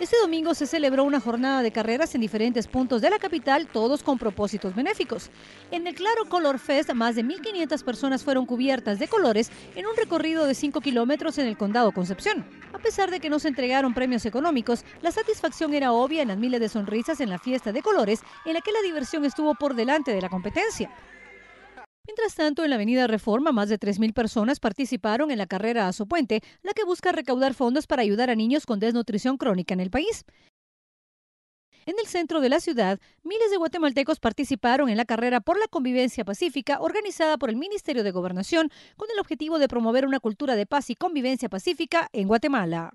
Este domingo se celebró una jornada de carreras en diferentes puntos de la capital, todos con propósitos benéficos. En el Claro Color Fest, más de 1.500 personas fueron cubiertas de colores en un recorrido de 5 kilómetros en el condado Concepción. A pesar de que no se entregaron premios económicos, la satisfacción era obvia en las miles de sonrisas en la fiesta de colores, en la que la diversión estuvo por delante de la competencia. Mientras tanto, en la Avenida Reforma, más de 3.000 personas participaron en la carrera a su puente, la que busca recaudar fondos para ayudar a niños con desnutrición crónica en el país. En el centro de la ciudad, miles de guatemaltecos participaron en la carrera por la convivencia pacífica organizada por el Ministerio de Gobernación con el objetivo de promover una cultura de paz y convivencia pacífica en Guatemala.